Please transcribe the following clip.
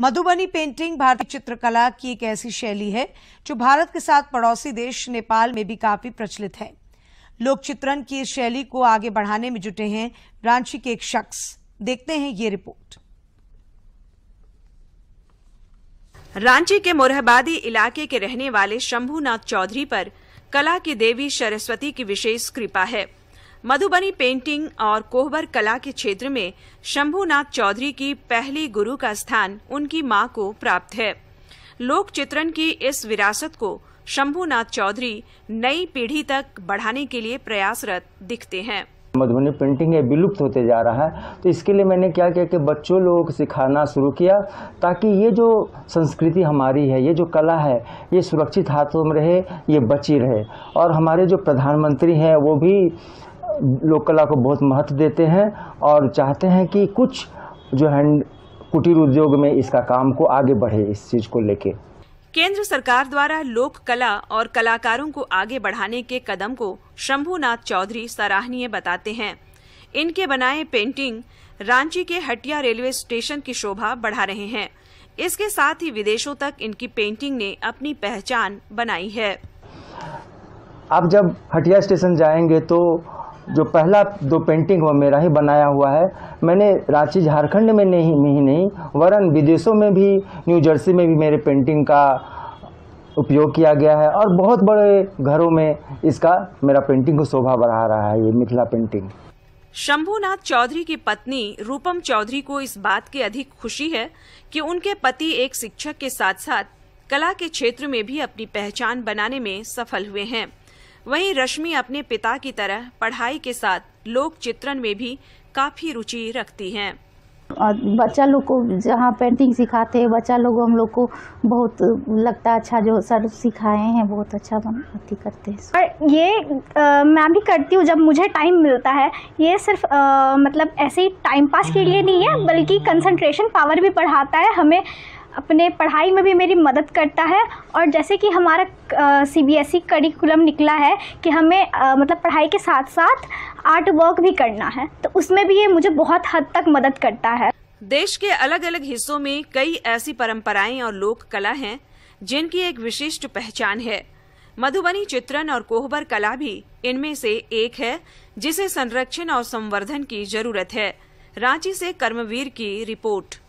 Madhubani painting भारतीय चित्रकला की एक ऐसी शैली है जो भारत के साथ पड़ोसी देश नेपाल में भी काफी प्रचलित है लोक चित्रण की इस शैली को आगे बढ़ाने में जुटे हैं रांची के एक शख्स देखते हैं ये रिपोर्ट रांची के मोरहबादी इलाके के रहने वाले शंभूनाथ चौधरी पर कला की देवी सरस्वती की विशेष कृपा है मधुबनी पेंटिंग और कोहबर कला के क्षेत्र में शंभूनाथ चौधरी की पहली गुरु का स्थान उनकी मां को प्राप्त है लोक चित्रण की इस विरासत को शंभूनाथ चौधरी नई पीढ़ी तक बढ़ाने के लिए प्रयासरत दिखते हैं मधुबनी पेंटिंग है विलुप्त होते जा रहा है तो इसके लिए मैंने क्या किया कि बच्चों लोगों को सिखाना शुरू किया ताकि ये जो संस्कृति हमारी है ये जो कला है ये सुरक्षित हाथों में रहे ये बची रहे और हमारे जो प्रधानमंत्री हैं वो भी लोक कला को बहुत महत्व देते हैं और चाहते हैं कि कुछ जो हैंड कुटीर उद्योग में इसका काम को आगे बढ़े इस चीज़ को लेके केंद्र सरकार द्वारा लोक कला और कलाकारों को आगे बढ़ाने के कदम को शंभुनाथ चौधरी सराहनीय बताते हैं इनके बनाए पेंटिंग रांची के हटिया रेलवे स्टेशन की शोभा बढ़ा रहे हैं इसके साथ ही विदेशों तक इनकी पेंटिंग ने अपनी पहचान बनाई है आप जब हटिया स्टेशन जाएंगे तो जो पहला दो पेंटिंग वो मेरा ही बनाया हुआ है मैंने रांची झारखंड में नहीं में ही नहीं वरन विदेशों में भी न्यू जर्सी में भी मेरे पेंटिंग का उपयोग किया गया है और बहुत बड़े घरों में इसका मेरा पेंटिंग को शोभा बढ़ा रहा है ये मिथिला पेंटिंग शंभुनाथ चौधरी की पत्नी रूपम चौधरी को इस बात की अधिक खुशी है कि उनके पति एक शिक्षक के साथ साथ कला के क्षेत्र में भी अपनी पहचान बनाने में सफल हुए हैं वहीं रश्मि अपने पिता की तरह पढ़ाई के साथ लोक चित्रण में भी काफी रुचि रखती हैं और बच्चा लोग को जहाँ पेंटिंग सिखाते हैं बच्चा लोग हम लोग को बहुत लगता है अच्छा जो सर सिखाए हैं बहुत अच्छा अति करते हैं और ये आ, मैं भी करती हूँ जब मुझे टाइम मिलता है ये सिर्फ आ, मतलब ऐसे ही टाइम पास के लिए नहीं है बल्कि कंसंट्रेशन पावर भी बढ़ाता है हमें अपने पढ़ाई में भी मेरी मदद करता है और जैसे कि हमारा C B S E curriculum निकला है कि हमें आ, मतलब पढ़ाई के साथ साथ आर्ट वर्क भी करना है तो उसमें भी ये मुझे बहुत हद तक मदद करता है देश के अलग अलग हिस्सों में कई ऐसी परंपराएं और लोक कला हैं जिनकी एक विशिष्ट पहचान है मधुबनी चित्रण और कोहबर कला भी इनमें से एक है जिसे संरक्षण और संवर्धन की जरूरत है रांची से कर्मवीर की रिपोर्ट